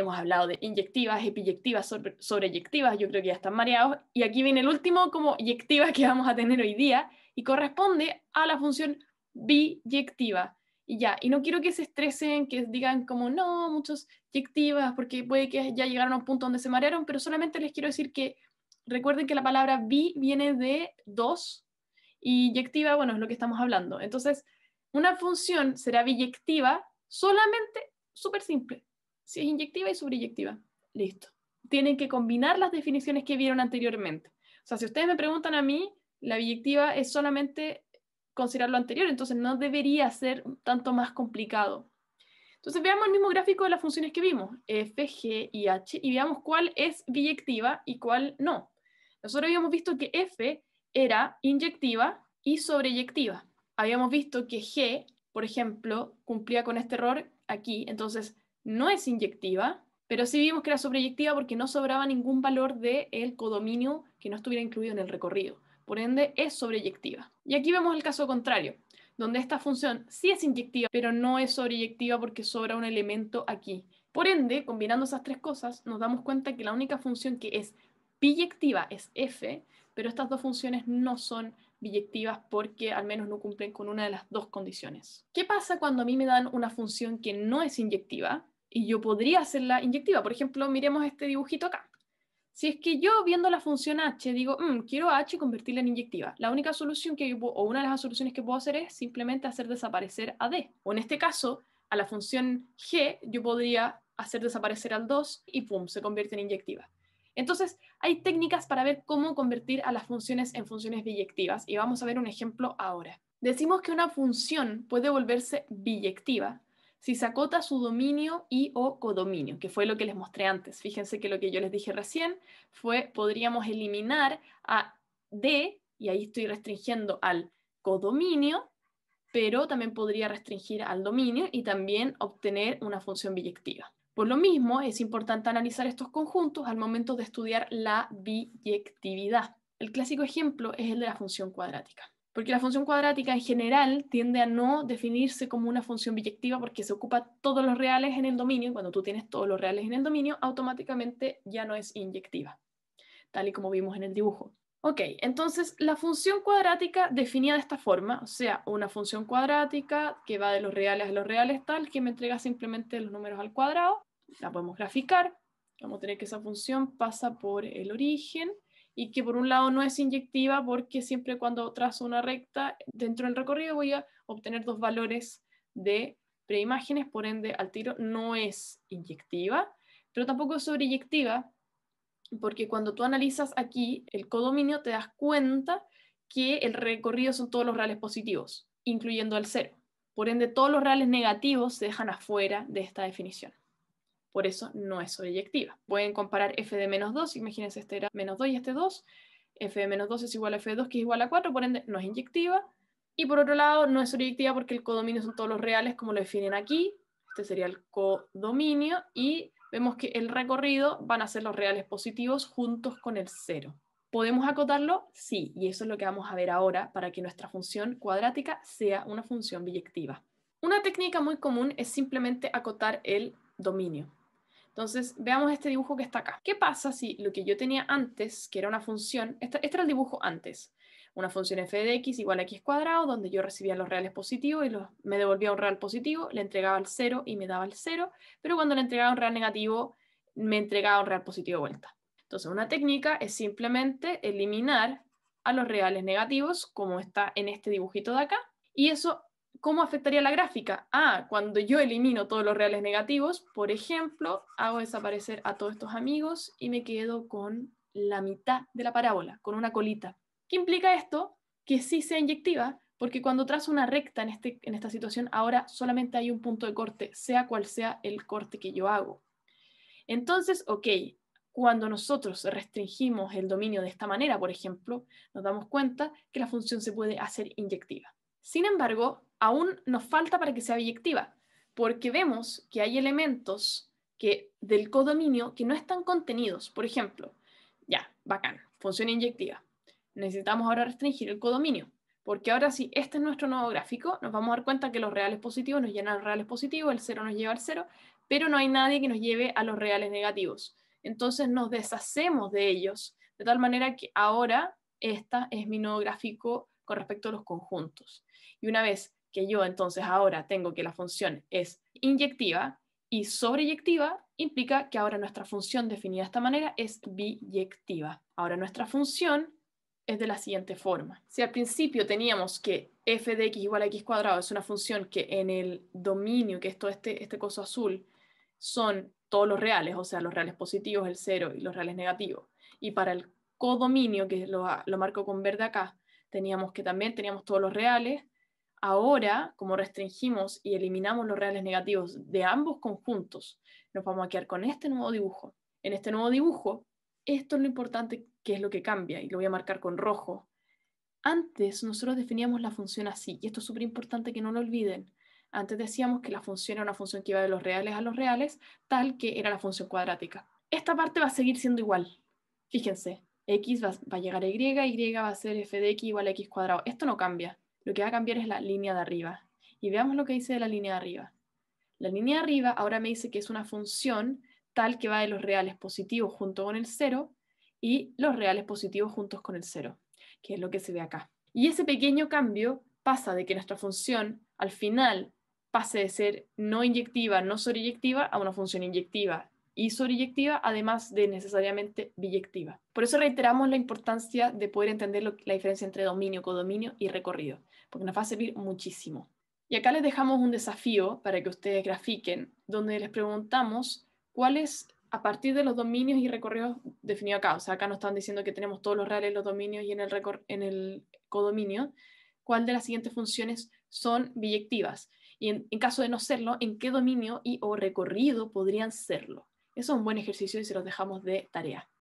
hemos hablado de inyectivas, epiyectivas, sobreyectivas, yo creo que ya están mareados. Y aquí viene el último como eyectiva que vamos a tener hoy día y corresponde a la función biyectiva. Y ya, y no quiero que se estresen, que digan como no, muchos yectivas, porque puede que ya llegaron a un punto donde se marearon, pero solamente les quiero decir que recuerden que la palabra bi viene de dos y yectiva, bueno, es lo que estamos hablando. Entonces, una función será biyectiva solamente súper simple, si es inyectiva y sobreyectiva, Listo. Tienen que combinar las definiciones que vieron anteriormente. O sea, si ustedes me preguntan a mí, la biyectiva es solamente considerar lo anterior, entonces no debería ser tanto más complicado. Entonces veamos el mismo gráfico de las funciones que vimos, f, g y h, y veamos cuál es biyectiva y cuál no. Nosotros habíamos visto que f era inyectiva y sobreyectiva. Habíamos visto que g, por ejemplo, cumplía con este error aquí, entonces no es inyectiva, pero sí vimos que era sobreyectiva porque no sobraba ningún valor del el codominio que no estuviera incluido en el recorrido. Por ende, es sobreyectiva. Y aquí vemos el caso contrario, donde esta función sí es inyectiva, pero no es sobreyectiva porque sobra un elemento aquí. Por ende, combinando esas tres cosas, nos damos cuenta que la única función que es biyectiva es f, pero estas dos funciones no son biyectivas porque al menos no cumplen con una de las dos condiciones. ¿Qué pasa cuando a mí me dan una función que no es inyectiva? y yo podría hacerla inyectiva. Por ejemplo, miremos este dibujito acá. Si es que yo viendo la función h digo, mm, quiero h h convertirla en inyectiva, la única solución que yo o una de las soluciones que puedo hacer es simplemente hacer desaparecer a d. O en este caso, a la función g yo podría hacer desaparecer al 2 y pum, se convierte en inyectiva. Entonces, hay técnicas para ver cómo convertir a las funciones en funciones biyectivas y vamos a ver un ejemplo ahora. Decimos que una función puede volverse biyectiva si se acota su dominio y o codominio, que fue lo que les mostré antes. Fíjense que lo que yo les dije recién fue, podríamos eliminar a D, y ahí estoy restringiendo al codominio, pero también podría restringir al dominio y también obtener una función biyectiva. Por lo mismo, es importante analizar estos conjuntos al momento de estudiar la biyectividad. El clásico ejemplo es el de la función cuadrática porque la función cuadrática en general tiende a no definirse como una función biyectiva porque se ocupa todos los reales en el dominio, cuando tú tienes todos los reales en el dominio, automáticamente ya no es inyectiva, tal y como vimos en el dibujo. Ok, entonces la función cuadrática definida de esta forma, o sea, una función cuadrática que va de los reales a los reales tal, que me entrega simplemente los números al cuadrado, la podemos graficar, vamos a tener que esa función pasa por el origen, y que por un lado no es inyectiva porque siempre cuando trazo una recta dentro del recorrido voy a obtener dos valores de preimágenes, por ende al tiro no es inyectiva, pero tampoco es sobreyectiva porque cuando tú analizas aquí el codominio te das cuenta que el recorrido son todos los reales positivos, incluyendo el cero. Por ende, todos los reales negativos se dejan afuera de esta definición por eso no es sobreyectiva. Pueden comparar f de menos 2, imagínense este era menos 2 y este 2, f de menos 2 es igual a f de 2 que es igual a 4, por ende no es inyectiva, y por otro lado no es sobreyectiva porque el codominio son todos los reales como lo definen aquí, este sería el codominio, y vemos que el recorrido van a ser los reales positivos juntos con el 0. ¿Podemos acotarlo? Sí, y eso es lo que vamos a ver ahora para que nuestra función cuadrática sea una función biyectiva. Una técnica muy común es simplemente acotar el dominio. Entonces, veamos este dibujo que está acá. ¿Qué pasa si lo que yo tenía antes, que era una función, este, este, era el dibujo antes, una función f de x igual a x cuadrado, donde yo recibía los reales positivos y los, me devolvía un real positivo, le entregaba el 0 y me daba el 0, pero cuando le entregaba un real negativo, me entregaba un real positivo de vuelta. Entonces, una técnica es simplemente eliminar a los reales negativos, como está en este dibujito de acá, y eso ¿cómo afectaría la gráfica? Ah, cuando yo elimino todos los reales negativos, por ejemplo, hago desaparecer a todos estos amigos y me quedo con la mitad de la parábola, con una colita. ¿Qué implica esto? Que sí sea inyectiva, porque cuando trazo una recta en, este, en esta situación, ahora solamente hay un punto de corte, sea cual sea el corte que yo hago. Entonces, ok, cuando nosotros restringimos el dominio de esta manera, por ejemplo, nos damos cuenta que la función se puede hacer inyectiva. Sin embargo, aún nos falta para que sea biyectiva, porque vemos que hay elementos que, del codominio que no están contenidos. Por ejemplo, ya, bacán, función inyectiva. Necesitamos ahora restringir el codominio, porque ahora si este es nuestro nuevo gráfico, nos vamos a dar cuenta que los reales positivos nos llenan a los reales positivos, el cero nos lleva al cero, pero no hay nadie que nos lleve a los reales negativos. Entonces nos deshacemos de ellos, de tal manera que ahora esta es mi nuevo gráfico con respecto a los conjuntos. Y una vez que yo entonces ahora tengo que la función es inyectiva y sobreyectiva implica que ahora nuestra función definida de esta manera es biyectiva. Ahora nuestra función es de la siguiente forma. Si al principio teníamos que f de x igual a x cuadrado es una función que en el dominio, que es todo este, este coso azul, son todos los reales, o sea, los reales positivos, el cero y los reales negativos. Y para el codominio, que lo, lo marco con verde acá, teníamos que también teníamos todos los reales, Ahora, como restringimos y eliminamos los reales negativos de ambos conjuntos, nos vamos a quedar con este nuevo dibujo. En este nuevo dibujo, esto es lo importante que es lo que cambia, y lo voy a marcar con rojo. Antes nosotros definíamos la función así, y esto es súper importante que no lo olviden. Antes decíamos que la función era una función que iba de los reales a los reales, tal que era la función cuadrática. Esta parte va a seguir siendo igual. Fíjense, x va, a llegar a y, y va a ser f de x igual a x cuadrado. Esto no cambia lo que va a cambiar es la línea de arriba. Y veamos lo que dice de la línea de arriba. La línea de arriba ahora me dice que es una función tal que va de los reales positivos junto con el cero y los reales positivos juntos con el cero, que es lo que se ve acá. Y ese pequeño cambio pasa de que nuestra función al final pase de ser no inyectiva, no sobreyectiva, a una función inyectiva, y sobreyectiva, además de necesariamente biyectiva. Por eso reiteramos la importancia de poder entender la diferencia entre dominio, codominio y recorrido, porque nos va a servir muchísimo. Y acá les dejamos un desafío para que ustedes grafiquen, donde les preguntamos cuáles, a partir de los dominios y recorridos definidos acá, o sea, acá nos están diciendo que tenemos todos los reales, los dominios y en el, en el codominio, cuál de las siguientes funciones son biyectivas. Y en caso de no serlo, ¿en qué dominio y o recorrido podrían serlo? Eso es un buen ejercicio y se los dejamos de tarea.